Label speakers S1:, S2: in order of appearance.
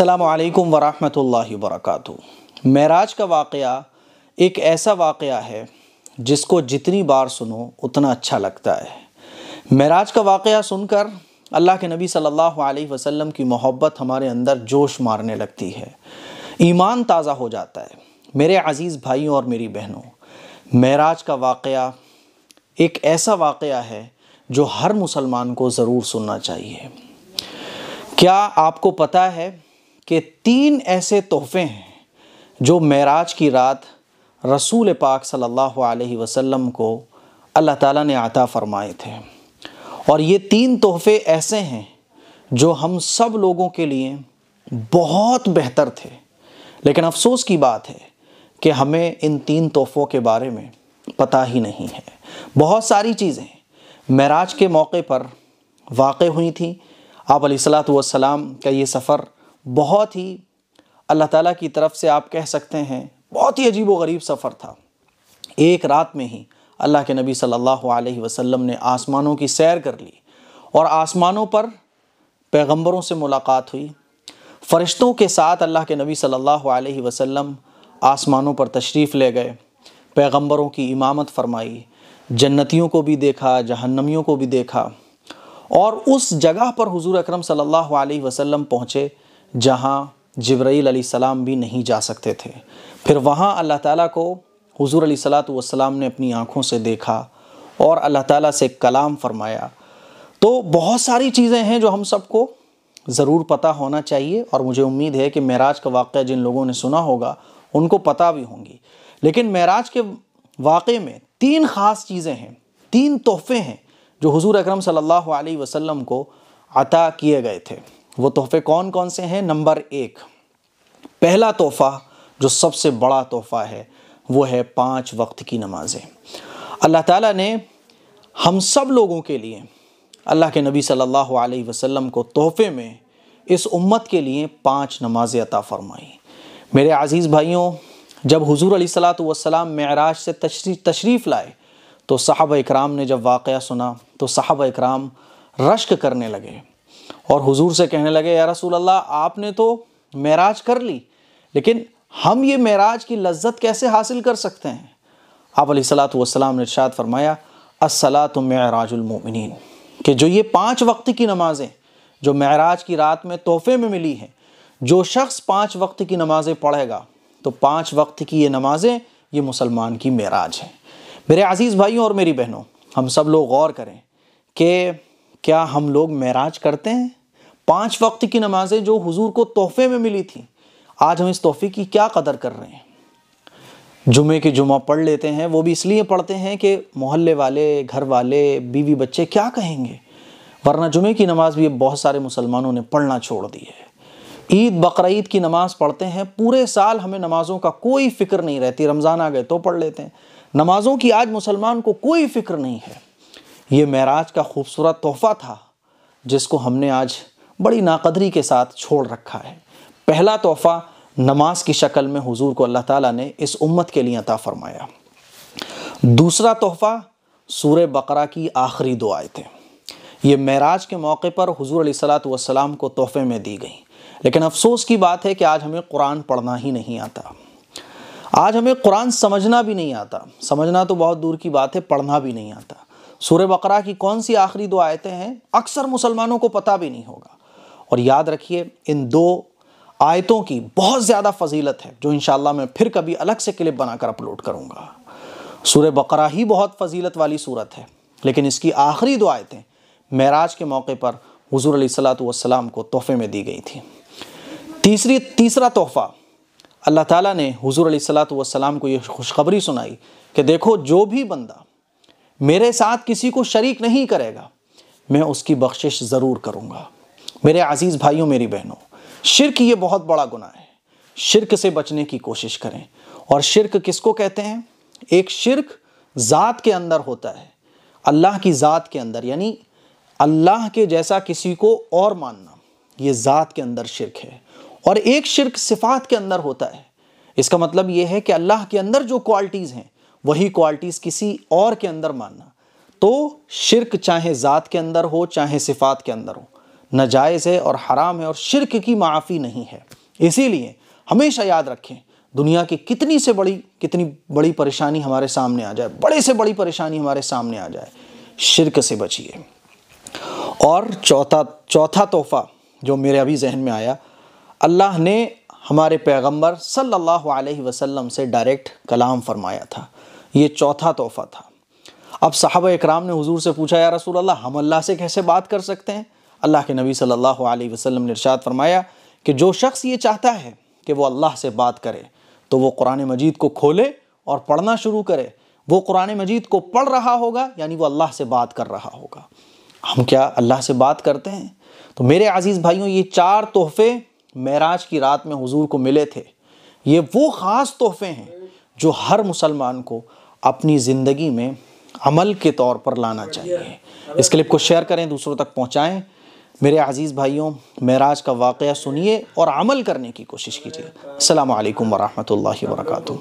S1: अल्लाम वरहमल वरक मराज का वाक़ एक ऐसा वाक़ है जिसको जितनी बार सुनो उतना अच्छा लगता है मराज का वाक़ सुनकर अल्लाह के नबी सल्लल्लाहु अलैहि वसल्लम की मोहब्बत हमारे अंदर जोश मारने लगती है ईमान ताज़ा हो जाता है मेरे अज़ीज़ भाइयों और मेरी बहनों मराज का वाक़ एक ऐसा वाक़ है जो हर मुसलमान को ज़रूर सुनना चाहिए क्या आपको पता है के तीन ऐसे तोहफ़े हैं जो मेराज की रात रसूल पाक सल्लल्लाहु अलैहि वसल्लम को अल्लाह ताला ने आता फ़रमाए थे और ये तीन तोहफ़े ऐसे हैं जो हम सब लोगों के लिए बहुत बेहतर थे लेकिन अफसोस की बात है कि हमें इन तीन तोहफ़ों के बारे में पता ही नहीं है बहुत सारी चीज़ें मेराज के मौके पर वाक़ हुई थी आप सलाम का ये सफ़र बहुत ही अल्लाह ताला की तरफ से आप कह सकते हैं बहुत ही अजीब व गरीब सफ़र था एक रात में ही अल्लाह के नबी सल्लल्लाहु अलैहि वसल्लम ने आसमानों की सैर कर ली और आसमानों पर पैगंबरों से मुलाकात हुई फ़रिश्तों के साथ अल्लाह के नबी सल्लल्लाहु अलैहि वसल्लम आसमानों पर तशरीफ़ ले गए पैगंबरों की इमामत फरमाई जन्नतियों को भी देखा जहन्नमियों को भी देखा और उस जगह पर हुजूर अकरम सल्लल्लाहु अलैहि वसल्लम पहुँचे जहाँ अली सलाम भी नहीं जा सकते थे फिर वहाँ अल्लाह ताला को हुजूर सलाम ने अपनी आँखों से देखा और अल्लाह ताला से कलाम फरमाया तो बहुत सारी चीज़ें हैं जो हम सबको ज़रूर पता होना चाहिए और मुझे उम्मीद है कि महराज का वाक़ जिन लोगों ने सुना होगा उनको पता भी होंगी लेकिन महराज के वाक़े में तीन ख़ास चीज़ें हैं तीन तोहफ़े हैं जो हुजूर अकरम सल्लल्लाहु अलैहि वसल्लम को अता किए गए थे वो तोहफे कौन कौन से हैं नंबर एक पहला तोहफ़ा जो सबसे बड़ा तोहफ़ा है वो है पाँच वक्त की नमाज़ें अल्लाह ताला ने हम सब लोगों के लिए अल्लाह के नबी सल्लल्लाहु अलैहि वसल्लम को तोहफ़े में इस उम्मत के लिए पांच नमाज़ें अता फ़रमाई मेरे अज़ीज़ भाइयों जब हुजूर अली सलाम मराज से तशरी तशरीफ़ लाए तो साहब इकराम ने जब वाक़ सुना तो साहब इकराम रश्क करने लगे और हुजूर से कहने लगे या रसूल अल्लाह आपने तो मेराज कर ली लेकिन हम ये मेराज की लज्जत कैसे हासिल कर सकते हैं आप सलात वसलाम ने इर्शाद फरमाया असला तो महराजुलमिन कि जो ये पाँच वक्त की नमाज़ें जो महराज की रात में तोहफे में मिली हैं जो शख्स पाँच वक्त की नमाज़ें पढ़ेगा तो पाँच वक्त की ये नमाज़ें ये मुसलमान की महराज हैं मेरे अज़ीज़ भाइयों और मेरी बहनों हम सब लोग गौर करें कि क्या हम लोग महराज करते हैं पांच वक्त की नमाजें जो हुजूर को तोहफे में मिली थी आज हम इस तोहफे की क्या कदर कर रहे हैं जुमे के जुमा पढ़ लेते हैं वो भी इसलिए पढ़ते हैं कि मोहल्ले वाले घर वाले बीवी बच्चे क्या कहेंगे वरना जुमे की नमाज भी बहुत सारे मुसलमानों ने पढ़ना छोड़ दी है ईद बकर की नमाज़ पढ़ते हैं पूरे साल हमें नमाज़ों का कोई फ़िक्र नहीं रहती रमज़ान आ गए तो पढ़ लेते हैं नमाज़ों की आज मुसलमान को कोई फ़िक्र नहीं है ये महराज का खूबसूरत तोहफ़ा था जिसको हमने आज बड़ी नाकदरी के साथ छोड़ रखा है पहला तोहफ़ा नमाज की शक्ल में हुजूर को अल्लाह ताला ने इस उम्मत के लिए अता फरमाया दूसरा तोहफ़ा सूर बकरा की आखिरी दो आयतें ये महराज के मौके पर हुजूर सलात वसलाम को तोहफ़े में दी गई लेकिन अफसोस की बात है कि आज हमें कुरान पढ़ना ही नहीं आता आज हमें कुरान समझना भी नहीं आता समझना तो बहुत दूर की बात है पढ़ना भी नहीं आता सूर्य बकरा की कौन सी आखिरी दो आयतें हैं अक्सर मुसलमानों को पता भी नहीं होगा और याद रखिए इन दो आयतों की बहुत ज़्यादा फजीलत है जो इन मैं फिर कभी अलग से क्लिप बनाकर अपलोड करूँगा सूर्य बकरा ही बहुत फजीलत वाली सूरत है लेकिन इसकी आखिरी दो आयतें महराज के मौके पर हजूर सलाम को तोहफे में दी गई थी तीसरी तीसरा तोहफ़ा अल्लाह ताला ने हजूर सलाम को यह खुशखबरी सुनाई कि देखो जो भी बंदा मेरे साथ किसी को शरीक नहीं करेगा मैं उसकी बख्शिश ज़रूर करूँगा मेरे अज़ीज़ भाइयों मेरी बहनों शिरक ये बहुत बड़ा गुना है शिरक से बचने की कोशिश करें और शिरक किसको कहते हैं एक शिरक ज़ात के अंदर होता है अल्लाह की ज़ात के अंदर यानी अल्लाह के जैसा किसी को और मानना ये ज़ात के अंदर शिरक है और एक शिरक सिफात के अंदर होता है इसका मतलब ये है कि अल्लाह के अंदर जो क्वालिटीज़ हैं वही क्वालिटीज़ किसी और के अंदर मानना तो शिरक चाहे ज़ात के अंदर हो चाहे सिफात के अंदर हो नजायज़ है और हराम है और शिरक की माफ़ी नहीं है इसीलिए हमेशा याद रखें दुनिया की कितनी से बड़ी कितनी बड़ी परेशानी हमारे सामने आ जाए बड़े से बड़ी परेशानी हमारे सामने आ जाए शिरक से बचिए और चौथा चौथा तोहफ़ा जो मेरे अभी जहन में आया अल्लाह ने हमारे पैगंबर सल्लल्लाहु अलैहि वसल्लम से डायरेक्ट कलाम फरमाया था ये चौथा तोहफ़ा था अब साहब इकराम ने हुजूर से पूछा या रसूल अल्लाह हम अल्लाह से कैसे बात कर सकते हैं अल्लाह के नबी सल्लल्लाहु अलैहि वसल्लम ने इरशाद फरमाया कि जो शख्स ये चाहता है कि वो अल्लाह से बात करे तो वो कुरान मजीद को खोले और पढ़ना शुरू करे वो कुरान मजीद को पढ़ रहा होगा यानी वो अल्लाह से बात कर रहा होगा हम क्या अल्लाह से बात करते हैं तो मेरे अज़ीज़ भाइयों ये चार तोहफ़े महराज की रात में हुजूर को मिले थे ये वो ख़ास तोहफे हैं जो हर मुसलमान को अपनी ज़िंदगी में अमल के तौर पर लाना चाहिए इस क्लिप को शेयर करें दूसरों तक पहुँचाएँ मेरे अज़ीज़ भाइयों महराज का वाक़ सुनिए और अमल करने की कोशिश कीजिए अल्लाम वरहमल वर्का